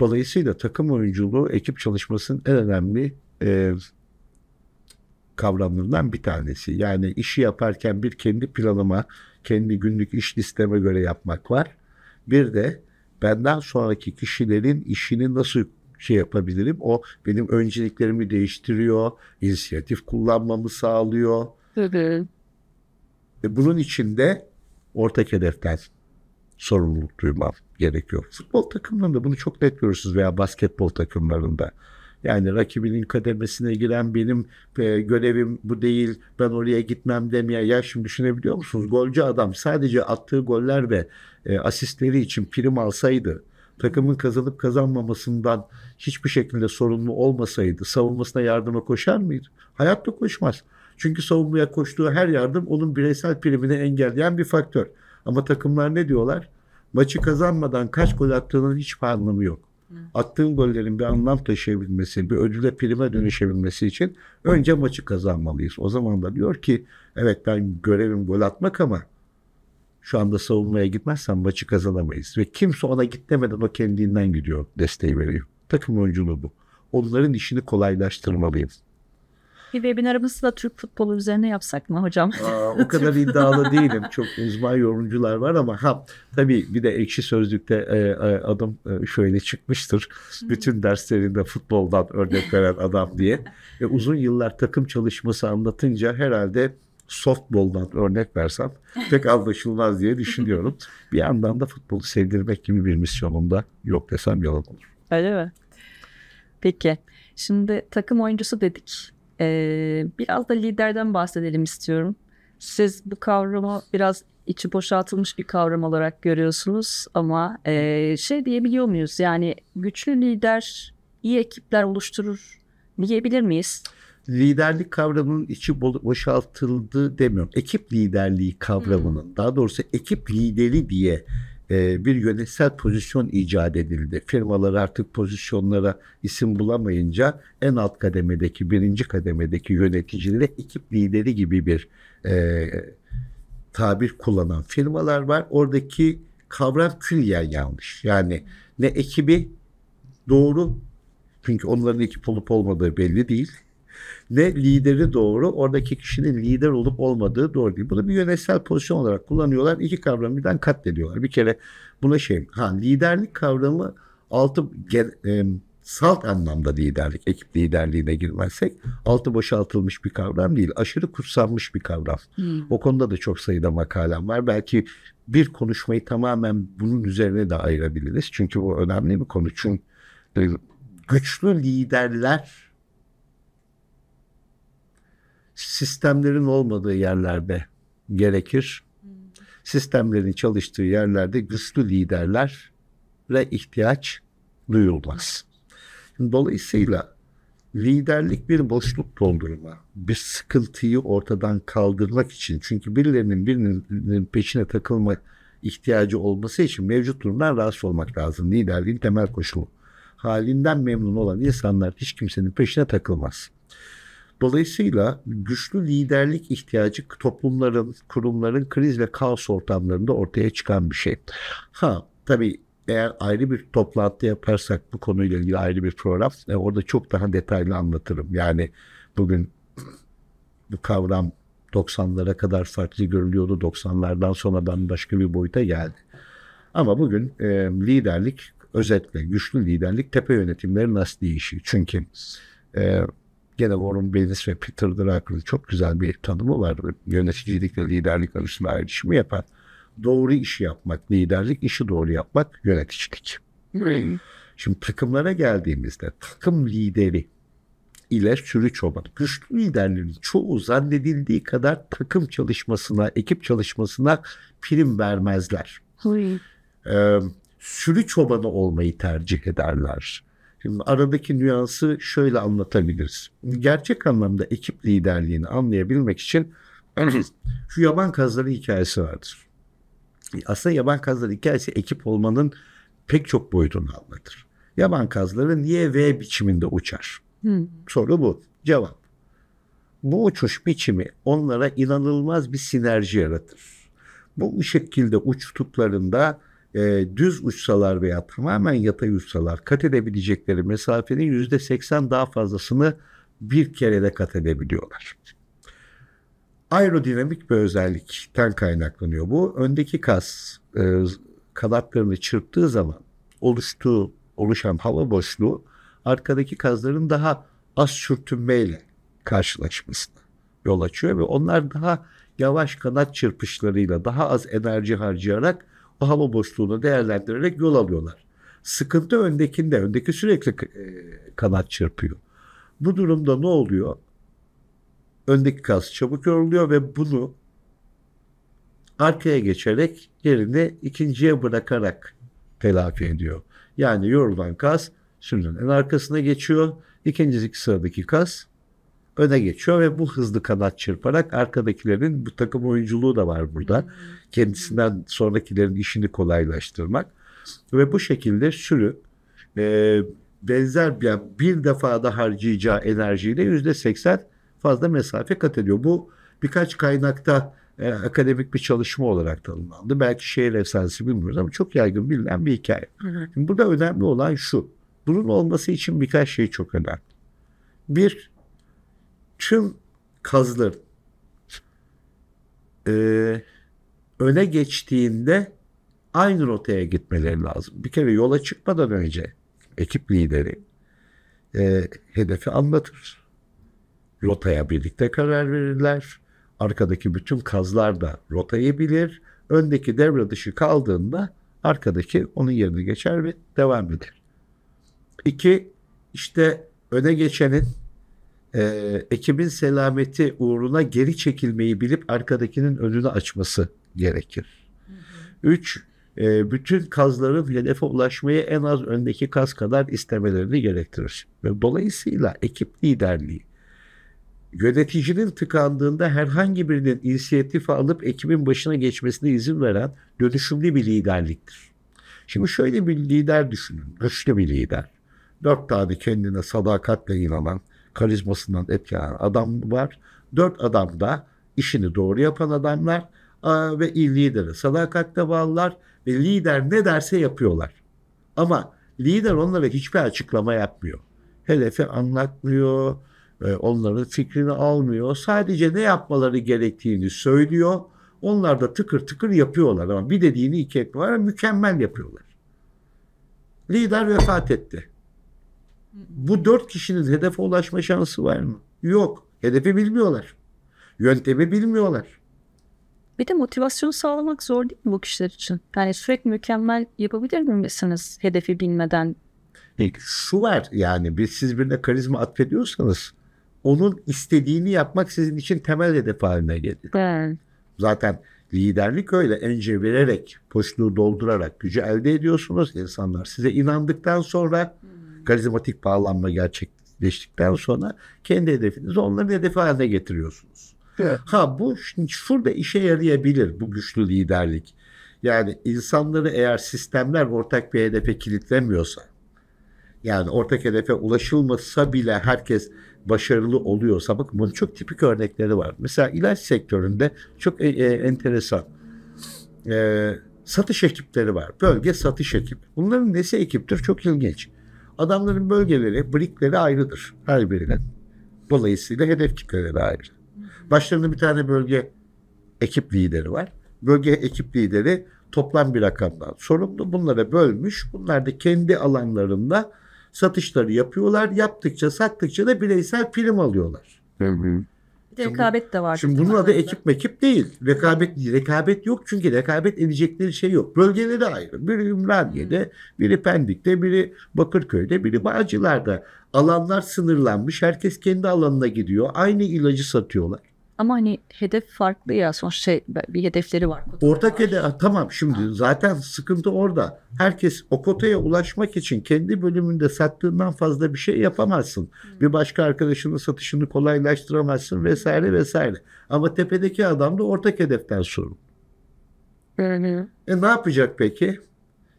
Dolayısıyla takım oyunculuğu ekip çalışmasının en önemli e, kavramlarından bir tanesi. Yani işi yaparken bir kendi planıma, kendi günlük iş listeme göre yapmak var. Bir de benden sonraki kişilerin işini nasıl şey yapabilirim. O benim önceliklerimi değiştiriyor, inisiyatif kullanmamı sağlıyor. Hı Ve bunun içinde ortak hedeften sorumluluk duymam gerekiyor. Futbol takımlarında bunu çok net görürsünüz veya basketbol takımlarında. Yani rakibinin kademesine giren benim e, görevim bu değil ben oraya gitmem demeye ya şimdi düşünebiliyor musunuz? Golcü adam sadece attığı goller ve e, asistleri için prim alsaydı takımın kazanıp kazanmamasından hiçbir şekilde sorumlu olmasaydı savunmasına yardıma koşar mıydı? Hayatta koşmaz. Çünkü savunmaya koştuğu her yardım onun bireysel primini engelleyen bir faktör. Ama takımlar ne diyorlar? Maçı kazanmadan kaç gol attığının hiç anlamı yok. Attığın gollerin bir anlam taşıyabilmesi, bir ödüle prime dönüşebilmesi için önce maçı kazanmalıyız. O zaman da diyor ki evet ben görevim gol atmak ama şu anda savunmaya gitmezsen maçı kazanamayız. Ve kimse ona git demeden o kendinden gidiyor desteği veriyor. Takım oyunculuğu bu. Onların işini kolaylaştırmalıyız. Bir webinarımızı da Türk futbolu üzerine yapsak mı hocam? Aa, o kadar iddialı değilim. Çok uzman yorumcular var ama ha, tabii bir de ekşi sözlükte e, e adam e, şöyle çıkmıştır. Bütün derslerinde futboldan örnek veren adam diye. E, uzun yıllar takım çalışması anlatınca herhalde softboldan örnek versem pek anlaşılmaz diye düşünüyorum. bir yandan da futbolu sevdirmek gibi bir misyonumda yok desem yalan olur. Öyle mi? Peki. Şimdi takım oyuncusu dedik. Ee, biraz da liderden bahsedelim istiyorum. Siz bu kavramı biraz içi boşaltılmış bir kavram olarak görüyorsunuz ama e, şey diyebiliyor muyuz? Yani güçlü lider iyi ekipler oluşturur diyebilir miyiz? liderlik kavramının içi boşaltıldı demiyorum. Ekip liderliği kavramının hmm. daha doğrusu ekip lideri diye e, bir yönetsel pozisyon icat edildi. Firmalar artık pozisyonlara isim bulamayınca en alt kademedeki, birinci kademedeki yöneticilere ekip lideri gibi bir e, tabir kullanan firmalar var. Oradaki kavram külliyen yanlış. Yani ne ekibi doğru çünkü onların ekip olup olmadığı belli değil ne lideri doğru, oradaki kişinin lider olup olmadığı doğru değil. Bunu bir yönetsel pozisyon olarak kullanıyorlar. İki kavramı birden katlediyorlar. Bir kere buna şey, ha liderlik kavramı altı e, salt anlamda liderlik, ekip liderliğine girmezsek altı boşaltılmış bir kavram değil. Aşırı kutsanmış bir kavram. Hmm. O konuda da çok sayıda makalem var. Belki bir konuşmayı tamamen bunun üzerine de ayırabiliriz. Çünkü bu önemli bir konu. Çünkü güçlü liderler sistemlerin olmadığı yerlerde gerekir. Hmm. Sistemlerin çalıştığı yerlerde güçlü liderler ve ihtiyaç duyulmaz. Şimdi dolayısıyla liderlik bir boşluk doldurma, bir sıkıntıyı ortadan kaldırmak için. Çünkü birilerinin birinin peşine takılma ihtiyacı olması için mevcut durumdan rahatsız olmak lazım. Liderliğin temel koşulu. Halinden memnun olan insanlar hiç kimsenin peşine takılmaz. Dolayısıyla güçlü liderlik ihtiyacı toplumların, kurumların kriz ve kaos ortamlarında ortaya çıkan bir şey. Ha tabii eğer ayrı bir toplantı yaparsak bu konuyla ilgili ayrı bir program e, orada çok daha detaylı anlatırım. Yani bugün bu kavram 90'lara kadar farklı görülüyordu. 90'lardan sonradan başka bir boyuta geldi. Ama bugün e, liderlik özetle güçlü liderlik tepe yönetimleri nasıl değişiyor? Çünkü e, Gene Warren Bennis ve Peter Drucker'ın çok güzel bir tanımı var. Yöneticilik ve liderlik arasında ayrışımı yapan. Doğru işi yapmak, liderlik, işi doğru yapmak, yöneticilik. Hmm. Şimdi takımlara geldiğimizde takım lideri ile sürü çobanı. Güçlü liderlerin çoğu zannedildiği kadar takım çalışmasına, ekip çalışmasına prim vermezler. Ee, sürü çobanı olmayı tercih ederler. Şimdi aradaki nüansı şöyle anlatabiliriz. Gerçek anlamda ekip liderliğini anlayabilmek için şu yaban kazları hikayesi vardır. Aslında yaban kazları hikayesi ekip olmanın pek çok boyutunu anlatır. Yaban kazları niye V biçiminde uçar? Hı. Soru bu. Cevap. Bu uçuş biçimi onlara inanılmaz bir sinerji yaratır. Bu şekilde uçtuklarında e, düz uçsalar veya tamamen yatay uçsalar kat edebilecekleri mesafenin yüzde seksen daha fazlasını bir kerede kat edebiliyorlar. Aerodinamik bir özellikten kaynaklanıyor bu. Öndeki kas e, kanatlarını çırptığı zaman oluştuğu oluşan hava boşluğu arkadaki kazların daha az çürtünmeyle karşılaşmasına yol açıyor ve onlar daha yavaş kanat çırpışlarıyla daha az enerji harcayarak hava boşluğunu değerlendirerek yol alıyorlar. Sıkıntı öndekinde, öndeki sürekli e, kanat çırpıyor. Bu durumda ne oluyor? Öndeki kas çabuk yoruluyor ve bunu arkaya geçerek yerini ikinciye bırakarak telafi ediyor. Yani yorulan kas şimdi en arkasına geçiyor. İkinci sıradaki kas öne geçiyor ve bu hızlı kanat çırparak arkadakilerin bu takım oyunculuğu da var burada. Hmm. Kendisinden sonrakilerin işini kolaylaştırmak ve bu şekilde sürü e, benzer bir, yani bir defa da harcayacağı enerjiyle yüzde seksen fazla mesafe kat ediyor. Bu birkaç kaynakta e, akademik bir çalışma olarak tanımlandı. Belki şehir efsanesi bilmiyoruz ama çok yaygın bilinen bir hikaye. Şimdi burada önemli olan şu. Bunun olması için birkaç şey çok önemli. Bir, tüm kazlır e, öne geçtiğinde aynı rotaya gitmeleri lazım. Bir kere yola çıkmadan önce ekip lideri e, hedefi anlatır. Rotaya birlikte karar verirler. Arkadaki bütün kazlar da rotayı bilir. Öndeki devre dışı kaldığında arkadaki onun yerini geçer ve devam eder. İki, işte öne geçenin e, ekibin selameti uğruna geri çekilmeyi bilip arkadakinin önünü açması gerekir. Hı Üç, e, bütün kazların hedefe ulaşmayı en az öndeki kaz kadar istemelerini gerektirir. Ve dolayısıyla ekip liderliği yöneticinin tıkandığında herhangi birinin inisiyatifi alıp ekibin başına geçmesine izin veren dönüşümlü bir liderliktir. Şimdi şöyle bir lider düşünün, güçlü bir lider. Dört tane kendine sadakatle inanan, karizmasından etkilenen adam var. Dört adam da işini doğru yapan adamlar ve il lideri sadakatle bağlılar ve lider ne derse yapıyorlar. Ama lider onlara hiçbir açıklama yapmıyor. Hedefi anlatmıyor, e, onların fikrini almıyor. Sadece ne yapmaları gerektiğini söylüyor. Onlar da tıkır tıkır yapıyorlar ama bir dediğini iki var. Mükemmel yapıyorlar. Lider vefat etti. Bu dört kişinin hedefe ulaşma şansı var mı? Yok. Hedefi bilmiyorlar. Yöntemi bilmiyorlar. Bir de motivasyonu sağlamak zor değil mi bu kişiler için? Yani sürekli mükemmel yapabilir misiniz hedefi bilmeden? Peki, şu var yani bir, siz birine karizma atfediyorsanız onun istediğini yapmak sizin için temel hedef haline geliyor. Evet. Zaten liderlik öyle ence vererek, boşluğu doldurarak gücü elde ediyorsunuz. insanlar. size inandıktan sonra karizmatik bağlanma gerçekleştikten sonra kendi hedefinizi onların hedefi haline getiriyorsunuz. Evet. Ha bu şurada işe yarayabilir bu güçlü liderlik. Yani insanları eğer sistemler ortak bir hedefe kilitlemiyorsa yani ortak hedefe ulaşılmasa bile herkes başarılı oluyorsa bakın bunun çok tipik örnekleri var. Mesela ilaç sektöründe çok e, e, enteresan. E, satış ekipleri var. Bölge satış ekip. Bunların nesi ekiptir? Çok ilginç. Adamların bölgeleri, brikleri ayrıdır her birinin. Dolayısıyla hedef kitleleri ayrı. Başlarında bir tane bölge ekip lideri var. Bölge ekip lideri toplam bir rakamdan sorumlu. Bunlara bölmüş. Bunlar da kendi alanlarında satışları yapıyorlar. Yaptıkça sattıkça da bireysel prim alıyorlar. Hı bir rekabet de var. Şimdi bunun adı ekip mekip değil. Rekabet Rekabet yok çünkü rekabet edecekleri şey yok. Bölgeleri ayrı. Biri Ümraniye'de, hmm. biri Pendik'te, biri Bakırköy'de, biri Bağcılar'da. Alanlar sınırlanmış. Herkes kendi alanına gidiyor. Aynı ilacı satıyorlar. Ama hani hedef farklı ya. Sonuçta şey, bir hedefleri var. Ortak hedef tamam şimdi ha. zaten sıkıntı orada. Herkes o kotaya ulaşmak için kendi bölümünde sattığından fazla bir şey yapamazsın. Hmm. Bir başka arkadaşının satışını kolaylaştıramazsın vesaire vesaire. Ama tepedeki adam da ortak hedeften sorumlu. Yani. E ne yapacak peki?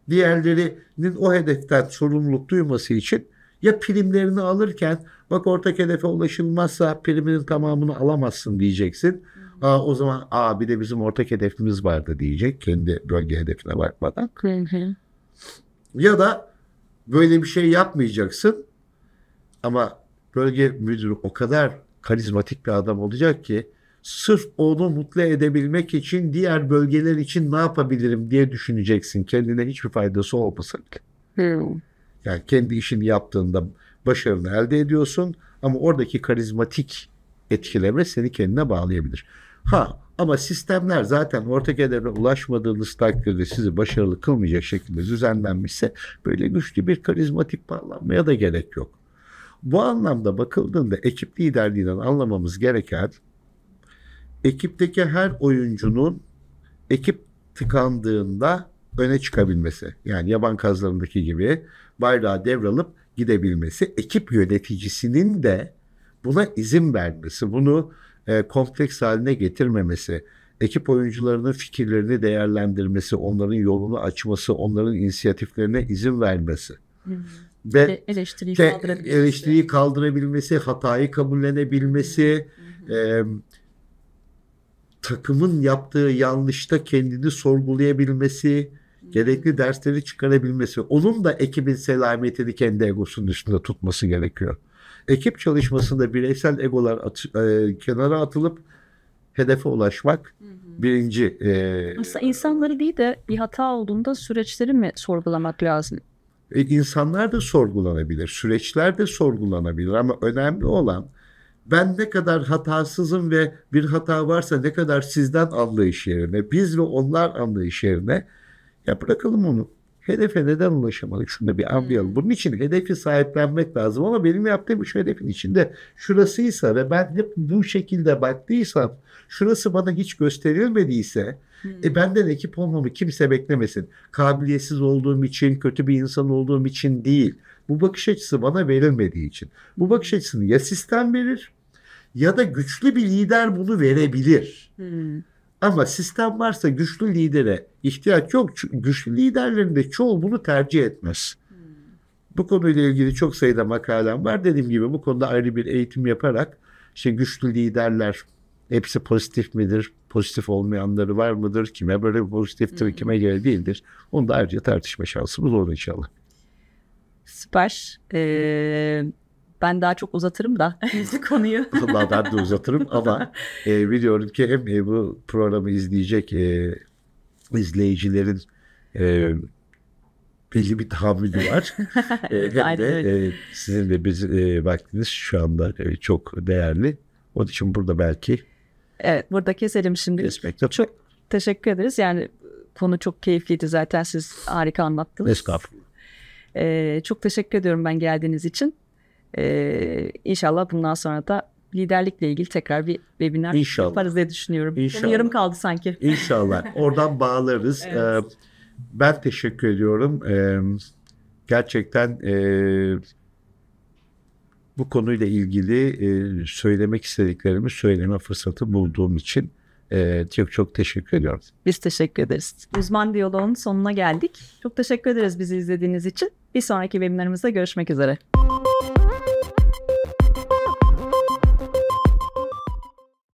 Diğerlerinin o hedeften sorumluluk duyması için ya primlerini alırken bak ortak hedefe ulaşılmazsa priminin tamamını alamazsın diyeceksin. Aa, o zaman aa bir de bizim ortak hedefimiz vardı diyecek kendi bölge hedefine bakmadan. Ya da böyle bir şey yapmayacaksın ama bölge müdürü o kadar karizmatik bir adam olacak ki sırf onu mutlu edebilmek için diğer bölgeler için ne yapabilirim diye düşüneceksin. Kendine hiçbir faydası olmasın. Hmm. Yani kendi işini yaptığında başarını elde ediyorsun ama oradaki karizmatik etkilemre seni kendine bağlayabilir. Ha ama sistemler zaten ortak gelire ulaşmadığınız takdirde sizi başarılı kılmayacak şekilde düzenlenmişse böyle güçlü bir karizmatik bağlanmaya da gerek yok. Bu anlamda bakıldığında ekip liderliğinden anlamamız gereken ekipteki her oyuncunun ekip tıkandığında öne çıkabilmesi. Yani yaban kazlarındaki gibi bayrağı devralıp gidebilmesi, ekip yöneticisinin de buna izin vermesi, bunu e, kompleks haline getirmemesi, ekip oyuncularının fikirlerini değerlendirmesi, onların yolunu açması, onların inisiyatiflerine izin vermesi. Hı-hı. Hmm. Ve eleştiriyi, te, kaldırabilmesi. eleştiriyi kaldırabilmesi, hatayı kabullenebilmesi, e, takımın yaptığı yanlışta kendini sorgulayabilmesi, gerekli dersleri çıkarabilmesi, onun da ekibin selametini kendi egosunun üstünde tutması gerekiyor. Ekip çalışmasında bireysel egolar at, e, kenara atılıp hedefe ulaşmak birinci. E, Aslında insanları değil de bir hata olduğunda süreçleri mi sorgulamak lazım? E, insanlar da sorgulanabilir, süreçler de sorgulanabilir ama önemli olan ben ne kadar hatasızım ve bir hata varsa ne kadar sizden anlayış yerine, biz ve onlar anlayış yerine ya bırakalım onu. Hedefe neden ulaşamadık? Şunu da bir anlayalım. Bunun için hedefi sahiplenmek lazım ama benim yaptığım iş hedefin içinde şurasıysa ve ben hep bu şekilde baktıysam şurası bana hiç gösterilmediyse hmm. e benden ekip olmamı kimse beklemesin. Kabiliyetsiz olduğum için, kötü bir insan olduğum için değil. Bu bakış açısı bana verilmediği için. Bu bakış açısını ya sistem verir ya da güçlü bir lider bunu verebilir. Hmm. Ama sistem varsa güçlü lidere ihtiyaç yok. Güçlü liderlerin de çoğu bunu tercih etmez. Hmm. Bu konuyla ilgili çok sayıda makalem var. Dediğim gibi bu konuda ayrı bir eğitim yaparak işte güçlü liderler hepsi pozitif midir? Pozitif olmayanları var mıdır? Kime böyle pozitiftir, hmm. kime göre değildir? Onu da ayrıca tartışma şansımız olur inşallah. Süper. Ee, ben daha çok uzatırım da konuyu. Valla ben de uzatırım ama e, biliyorum ki hem e, bu programı izleyecek e, izleyicilerin e, belli bir tahammülü var. e, hem de e, sizin de biz, e, vaktiniz şu anda e, çok değerli. Onun için burada belki Evet burada keselim şimdi. Respekte. Çok teşekkür ederiz. Yani konu çok keyifliydi zaten siz harika anlattınız. Estağfurullah. Ee, çok teşekkür ediyorum ben geldiğiniz için. Ee, inşallah bundan sonra da liderlikle ilgili tekrar bir webinar inşallah. yaparız diye düşünüyorum. İnşallah. Onu yarım kaldı sanki. İnşallah. Oradan bağlarız. evet. Ee, ben teşekkür ediyorum. Ee, gerçekten e, bu konuyla ilgili e, söylemek istediklerimi söyleme fırsatı bulduğum için e, çok çok teşekkür ediyorum. Biz teşekkür ederiz. Uzman diyaloğun sonuna geldik. Çok teşekkür ederiz bizi izlediğiniz için. Bir sonraki webinarımızda görüşmek üzere.